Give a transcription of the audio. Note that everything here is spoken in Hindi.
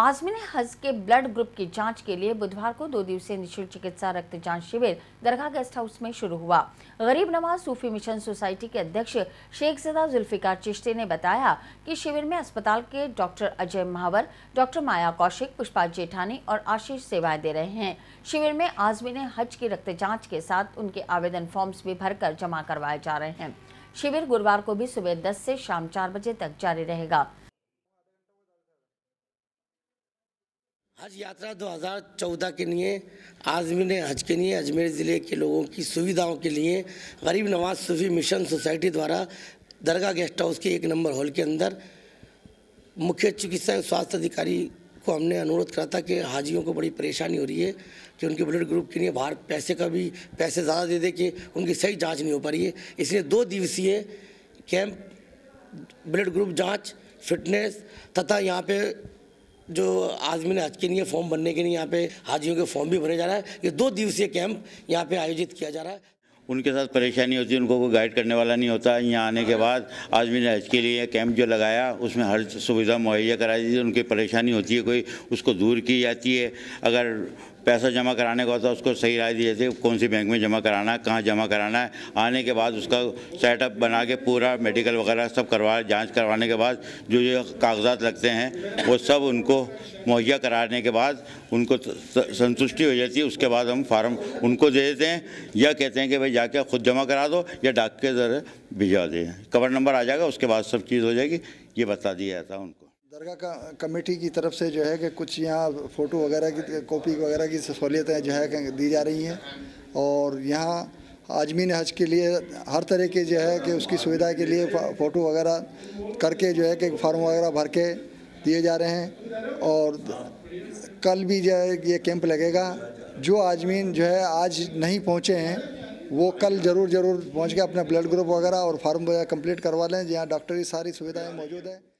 आजमीन हज के ब्लड ग्रुप की जांच के लिए बुधवार को दो दिवसीय निःशुल्क चिकित्सा रक्त जांच शिविर दरगाह गेस्ट हाउस में शुरू हुआ गरीब नवाज सूफी मिशन सोसाइटी के अध्यक्ष शेख सदा जुल्फिकार चिश्ती ने बताया कि शिविर में अस्पताल के डॉक्टर अजय महावर डॉक्टर माया कौशिक पुष्पा जेठानी और आशीष सेवाएं दे रहे हैं शिविर में आजमीन हज की रक्त जाँच के साथ उनके आवेदन फॉर्म्स भी भरकर जमा करवाए जा रहे हैं शिविर गुरुवार को भी सुबह दस से शाम चार बजे तक जारी रहेगा हज यात्रा 2014 के लिए ने हज के लिए अजमेर ज़िले के लोगों की सुविधाओं के लिए गरीब नवाज सूफी मिशन सोसाइटी द्वारा दरगाह गेस्ट हाउस के एक नंबर हॉल के अंदर मुख्य चिकित्सा एवं स्वास्थ्य अधिकारी को हमने अनुरोध करा था कि हाजियों को बड़ी परेशानी हो रही है कि उनके ब्लड ग्रुप के लिए बाहर पैसे का भी पैसे ज़्यादा दे दे कि उनकी सही जाँच नहीं हो पा रही है इसलिए दो दिवसीय कैंप ब्लड ग्रुप जाँच फिटनेस तथा यहाँ पर जो ने हज के लिए फॉर्म भरने के लिए यहाँ पे हाजियों के फॉर्म भी भरे जा रहा है ये दो दिवसीय कैंप यहाँ पे आयोजित किया जा रहा है उनके साथ परेशानी होती है उनको कोई गाइड करने वाला नहीं होता यहाँ आने के बाद आदमी ने हज के लिए कैंप जो लगाया उसमें हर सुविधा मुहैया कराई दी उनकी परेशानी होती है कोई उसको दूर की जाती है अगर पैसा जमा कराने का होता है उसको सही राय दी जाती है कौन सी बैंक में जमा कराना है कहाँ जमा कराना है आने के बाद उसका सेटअप बना के पूरा मेडिकल वगैरह सब करवा जांच करवाने के बाद जो जो कागजात लगते हैं वो सब उनको मुहैया कराने के बाद उनको संतुष्टि हो जाती है उसके बाद हम फार्म उनको दे देते हैं या कहते हैं कि भाई जाके खुद जमा करा दो या डाक के जरिए भिजवा दें कवर नंबर आ जाएगा उसके बाद सब चीज़ हो जाएगी ये बता दिया जाता है उनको दरगाह का कमेटी की तरफ से जो है कि कुछ यहाँ फ़ोटो वगैरह की कॉपी वगैरह की सहूलियतें जो है दी जा रही हैं और यहाँ आजमीन हज के लिए हर तरह के जो है कि उसकी सुविधा के लिए फ़ोटो वगैरह करके जो है कि फार्म वगैरह भर के दिए जा रहे हैं और कल भी जो है ये कैंप लगेगा जो आजमीन जो है आज नहीं पहुँचे हैं वो कल ज़रूर ज़रूर पहुँच के अपना ब्लड ग्रुप वगैरह और फार्म वगैरह कम्प्लीट करवा लें यहाँ डॉक्टरी सारी सुविधाएँ मौजूद हैं